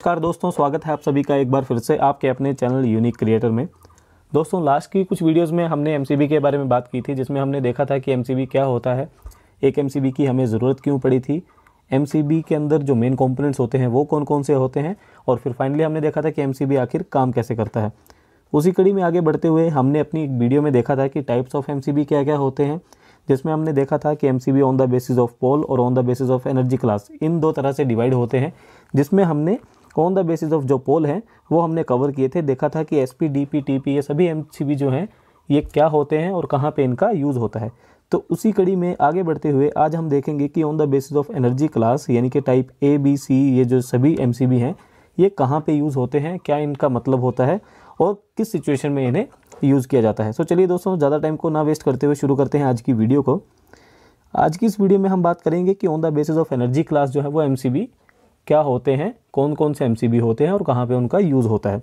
नमस्कार दोस्तों स्वागत है आप सभी का एक बार फिर से आपके अपने चैनल यूनिक क्रिएटर में दोस्तों लास्ट की कुछ वीडियोस में हमने एमसीबी के बारे में बात की थी जिसमें हमने देखा था कि एमसीबी क्या होता है एक एमसीबी की हमें ज़रूरत क्यों पड़ी थी एमसीबी के अंदर जो मेन कॉम्पोनेंट्स होते हैं वो कौन कौन से होते हैं और फिर फाइनली हमने देखा था कि एम आखिर काम कैसे करता है उसी कड़ी में आगे बढ़ते हुए हमने अपनी एक वीडियो में देखा था कि टाइप्स ऑफ एम क्या क्या होते हैं जिसमें हमने देखा था कि um on the basis of pole और on the basis of energy class इन दो तरह से डिवाइड होते हैं जिसमें हमने ऑन द बेसिस ऑफ जो पोल हैं वो हमने कवर किए थे देखा था कि S P D P T P ये सभी एम सी बी जो हैं ये क्या होते हैं और कहाँ पे इनका यूज़ होता है तो उसी कड़ी में आगे बढ़ते हुए आज हम देखेंगे कि on the basis of energy class यानी कि टाइप ए बी सी ये जो सभी एम सी बी हैं ये कहाँ पे यूज़ होते हैं क्या इनका मतलब होता है और किस सिचुएशन में इन्हें यूज़ किया जाता है सो so, चलिए दोस्तों ज़्यादा टाइम को ना वेस्ट करते हुए शुरू करते हैं आज की वीडियो को आज की इस वीडियो में हम बात करेंगे कि on the basis of energy class जो है वो एम क्या होते हैं कौन कौन से एम होते हैं और कहाँ पर उनका यूज़ होता है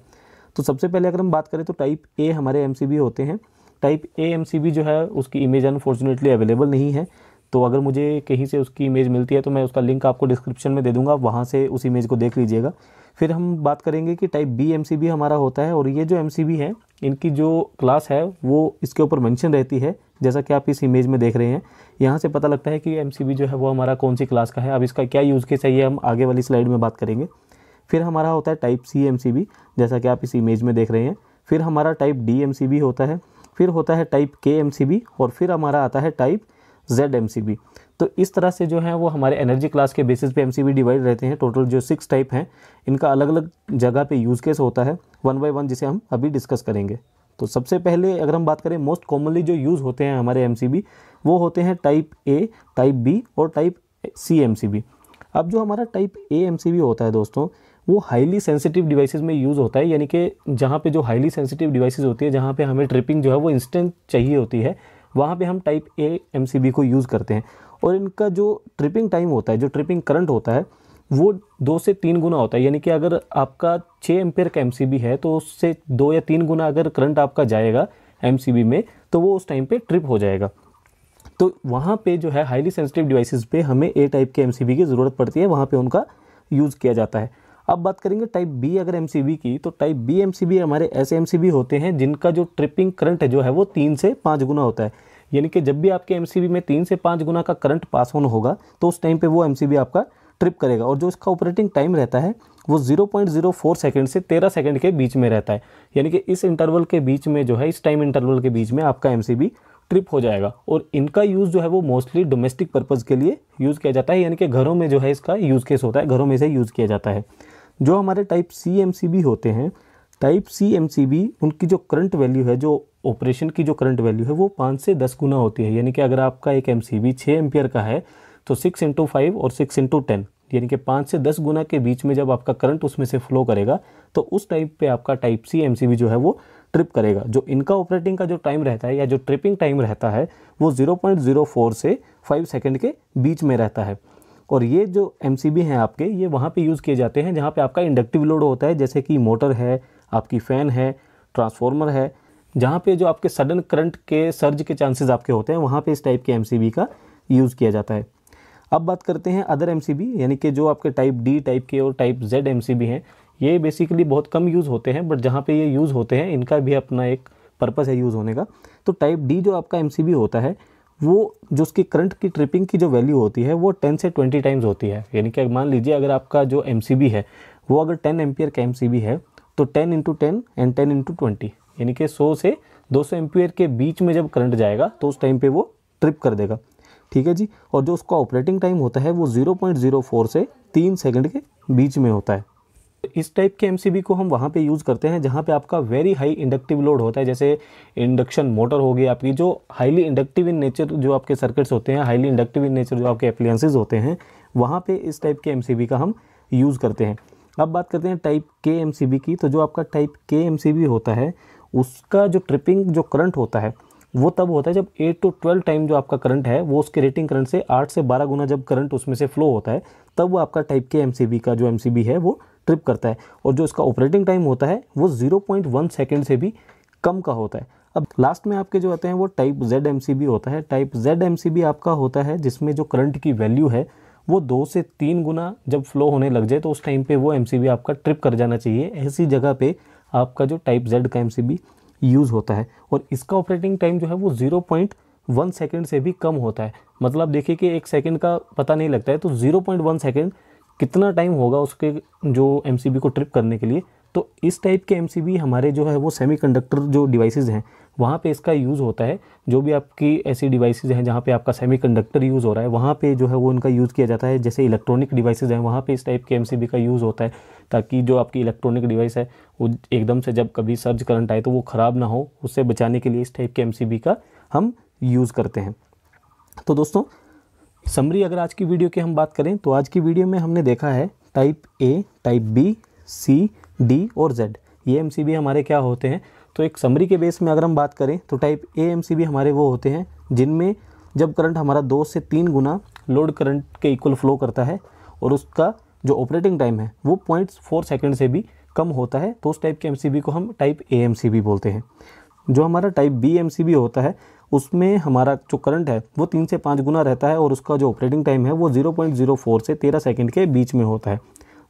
तो सबसे पहले अगर हम बात करें तो टाइप ए हमारे एम होते हैं टाइप ए एम जो है उसकी इमेज अनफॉर्चुनेटली अवेलेबल नहीं है तो अगर मुझे कहीं से उसकी इमेज मिलती है तो मैं उसका लिंक आपको डिस्क्रिप्शन में दे दूंगा वहाँ से उस इमेज को देख लीजिएगा फिर हम बात करेंगे कि टाइप बी एम हमारा होता है और ये जो एम है इनकी जो क्लास है वो इसके ऊपर मैंशन रहती है जैसा कि आप इस इमेज में देख रहे हैं यहाँ से पता लगता है कि एम जो है वो हमारा कौन सी क्लास का है अब इसका क्या यूज़ के चाहिए हम आगे वाली स्लाइड में बात करेंगे फिर हमारा होता है टाइप सी एम जैसा कि आप इस इमेज में देख रहे हैं फिर हमारा टाइप डी एम होता है फिर होता है टाइप के एम और फिर हमारा आता है टाइप जेड एम तो इस तरह से जो है वो हमारे एनर्जी क्लास के बेसिस पे एम डिवाइड रहते हैं टोटल जो सिक्स टाइप हैं इनका अलग अलग जगह पे यूज़ केस होता है वन बाय वन जिसे हम अभी डिस्कस करेंगे तो सबसे पहले अगर हम बात करें मोस्ट कॉमनली जो यूज़ होते हैं हमारे एम वो होते हैं टाइप ए टाइप बी और टाइप सी एम अब जो हमारा टाइप ए एम होता है दोस्तों वो हाईली सेंसिटिव डिवाइसेस में यूज़ होता है यानी कि जहाँ पे जो हाईली सेंसिटिव डिवाइसेस होती है जहाँ पे हमें ट्रिपिंग जो है वो इंस्टेंट चाहिए होती है वहाँ पे हम टाइप ए एम को यूज़ करते हैं और इनका जो ट्रिपिंग टाइम होता है जो ट्रिपिंग करंट होता है वो दो से तीन गुना होता है यानी कि अगर आपका छः एम्पेयर का एम है तो उससे दो या तीन गुना अगर करंट आपका जाएगा एम में तो वो उस टाइम पर ट्रिप हो जाएगा तो वहाँ पे जो है हाईली सेंसिटिव डिवाइसेस पे हमें ए टाइप के एम की ज़रूरत पड़ती है वहाँ पे उनका यूज़ किया जाता है अब बात करेंगे टाइप बी अगर एम की तो टाइप बी एम हमारे ऐसे एम होते हैं जिनका जो ट्रिपिंग करंट है जो है वो तीन से पाँच गुना होता है यानी कि जब भी आपके एम में तीन से पाँच गुना का करंट पास ऑन होगा तो उस टाइम पर वो एम आपका ट्रिप करेगा और जो इसका ऑपरेटिंग टाइम रहता है वो 0.04 सेकंड से 13 सेकंड के बीच में रहता है यानी कि इस इंटरवल के बीच में जो है इस टाइम इंटरवल के बीच में आपका एम ट्रिप हो जाएगा और इनका यूज़ जो है वो मोस्टली डोमेस्टिक पर्पज़ के लिए यूज़ किया जाता है यानी कि घरों में जो है इसका यूज़ केस होता है घरों में इसे यूज़ किया जाता है जो हमारे type C M C B होते हैं type C M C B उनकी जो करंट वैल्यू है जो ऑपरेशन की जो करंट वैल्यू है वो पाँच से दस गुना होती है यानी कि अगर आपका एक एम सी बी छः का है तो सिक्स इंटू फाइव और सिक्स इंटू टेन यानी कि पाँच से दस गुना के बीच में जब आपका करंट उसमें से फ्लो करेगा तो उस टाइप पे आपका टाइप सी एम जो है वो ट्रिप करेगा जो इनका ऑपरेटिंग का जो टाइम रहता है या जो ट्रिपिंग टाइम रहता है वो 0.04 से 5 सेकंड के बीच में रहता है और ये जो एम हैं आपके ये वहाँ पे यूज़ किए जाते हैं जहाँ पे आपका इंडक्टिव लोड होता है जैसे कि मोटर है आपकी फ़ैन है ट्रांसफॉर्मर है जहाँ पे जो आपके सडन करंट के सर्ज के चांसेज़ आपके होते हैं वहाँ पर इस टाइप के एम का यूज़ किया जाता है अब बात करते हैं अदर एम यानी कि जो आपके टाइप डी टाइप के और टाइप जेड एम हैं ये बेसिकली बहुत कम यूज़ होते हैं बट जहाँ पे ये यूज़ होते हैं इनका भी अपना एक पर्पस है यूज़ होने का तो टाइप डी जो आपका एम होता है वो जो उसकी करंट की ट्रिपिंग की जो वैल्यू होती है वो टेन से ट्वेंटी टाइम्स होती है यानी कि मान लीजिए अगर आपका जो एम है वो अगर टेन एम्पियर का एम है तो ten into ten and ten into twenty यानी कि सौ से दो सौ एम्पियर के बीच में जब करंट जाएगा तो उस टाइम पर वो ट्रिप कर देगा ठीक है जी और जो उसका ऑपरेटिंग टाइम होता है वो 0.04 से तीन सेकंड के बीच में होता है इस टाइप के एम को हम वहाँ पे यूज़ करते हैं जहाँ पे आपका वेरी हाई इंडक्टिव लोड होता है जैसे इंडक्शन मोटर हो गई आपकी जो हाईली इंडक्टिव इन नेचर जो आपके सर्किट्स होते हैं हाईली इंडक्टिव इन नेचर जो आपके अप्लियंसिस होते हैं वहाँ पर इस टाइप के एम का हम यूज़ करते हैं अब बात करते हैं टाइप के एम की तो जो आपका टाइप के एम होता है उसका जो ट्रिपिंग जो करंट होता है वो तब होता है जब एट टू ट्वेल्व टाइम जो आपका करंट है वो उसके रेटिंग करंट से आठ से बारह गुना जब करंट उसमें से फ्लो होता है तब वो आपका टाइप के एम का जो एम है वो ट्रिप करता है और जो इसका ऑपरेटिंग टाइम होता है वो जीरो पॉइंट वन सेकेंड से भी कम का होता है अब लास्ट में आपके जो आते हैं वो टाइप जेड एम होता है टाइप जेड एम आपका होता है जिसमें जो करंट की वैल्यू है वो दो से तीन गुना जब फ्लो होने लग जाए तो उस टाइम पर वो एम आपका ट्रिप कर जाना चाहिए ऐसी जगह पर आपका जो टाइप जेड का एम यूज़ होता है और इसका ऑपरेटिंग टाइम जो है वो ज़ीरो पॉइंट वन सेकेंड से भी कम होता है मतलब देखिए कि एक सेकेंड का पता नहीं लगता है तो ज़ीरो पॉइंट वन सेकेंड कितना टाइम होगा उसके जो एम को ट्रिप करने के लिए तो इस टाइप के एम हमारे जो है वो सेमी जो डिवाइसेज हैं वहाँ पे इसका यूज़ होता है जो भी आपकी ऐसी डिवाइसेज हैं जहाँ पे आपका सेमीकंडक्टर यूज़ हो रहा है वहाँ पे जो है वो उनका यूज़ किया जाता है जैसे इलेक्ट्रॉनिक डिवाइसेज हैं वहाँ पे इस टाइप के एमसीबी का यूज़ होता है ताकि जो आपकी इलेक्ट्रॉनिक डिवाइस है वो एकदम से जब कभी सर्ज करंट आए तो वो ख़राब ना हो उससे बचाने के लिए इस टाइप के एम का हम यूज़ करते हैं तो दोस्तों समरी अगर आज की वीडियो की हम बात करें तो आज की वीडियो में हमने देखा है type A type B C D और जेड ये एम हमारे क्या होते हैं तो एक समरी के बेस में अगर हम बात करें तो टाइप ए एम सी भी हमारे वो होते हैं जिनमें जब करंट हमारा दो से तीन गुना लोड करंट के इक्वल फ्लो करता है और उसका जो ऑपरेटिंग टाइम है वो पॉइंट फोर सेकेंड से भी कम होता है तो उस टाइप के एम को हम टाइप ए एम बोलते हैं जो हमारा टाइप बी एम होता है उसमें हमारा जो करंट है वो तीन से पाँच गुना रहता है और उसका जो ऑपरेटिंग टाइम है वो 0.04 से 13 सेकंड के बीच में होता है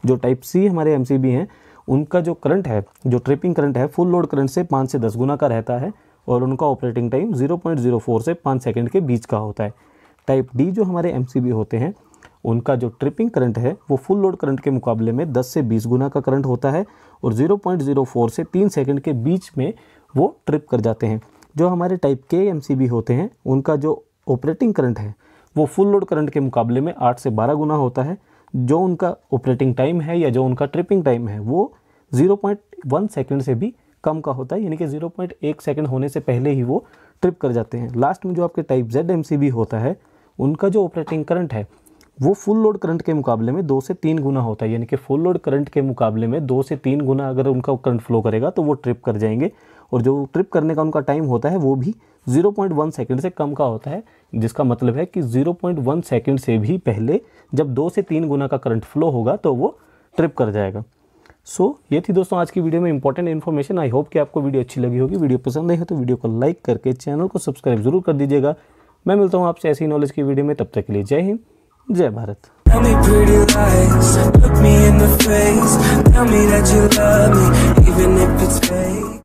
जो टाइप सी हमारे एम हैं उनका जो करंट है जो ट्रिपिंग करंट है फुल लोड करंट से पाँच से दस गुना का रहता है और उनका ऑपरेटिंग टाइम 0.04 से पाँच सेकंड के बीच का होता है टाइप डी जो हमारे एम होते हैं उनका जो ट्रिपिंग करंट है वो फुल लोड करंट के मुकाबले में 10 से 20 गुना का करंट होता है और 0.04 से 3 सेकंड के बीच में वो ट्रिप कर जाते हैं जो हमारे टाइप के एम होते हैं उनका जो ऑपरेटिंग करंट है वो फुल लोड करंट के मुकाबले में आठ से बारह गुना होता है जो उनका ऑपरेटिंग टाइम है या जो उनका ट्रिपिंग टाइम है वो 0.1 सेकंड से भी कम का होता है यानी कि 0.1 सेकंड होने से पहले ही वो ट्रिप कर जाते हैं लास्ट में जो आपके टाइप जेड एम होता है उनका जो ऑपरेटिंग करंट है वो फुल लोड करंट के मुकाबले में दो से तीन गुना होता है यानी कि फुल लोड करंट के मुकाबले में दो से तीन गुना अगर उनका करंट फ्लो करेगा तो वो ट्रिप कर जाएंगे और जो ट्रिप करने का उनका टाइम होता है वो भी 0.1 सेकंड से कम का होता है जिसका मतलब है कि 0.1 सेकंड से भी पहले जब दो से तीन गुना का करंट फ्लो होगा तो वो ट्रिप कर जाएगा सो so, ये थी दोस्तों आज की वीडियो में इंपॉर्टेंट इन्फॉर्मेशन आई होप कि आपको वीडियो अच्छी लगी होगी वीडियो पसंद आई हो तो वीडियो को लाइक करके चैनल को सब्सक्राइब जरूर कर दीजिएगा मैं मिलता हूँ आपसे ऐसी नॉलेज की वीडियो में तब तक के लिए जय हिंद जय भारत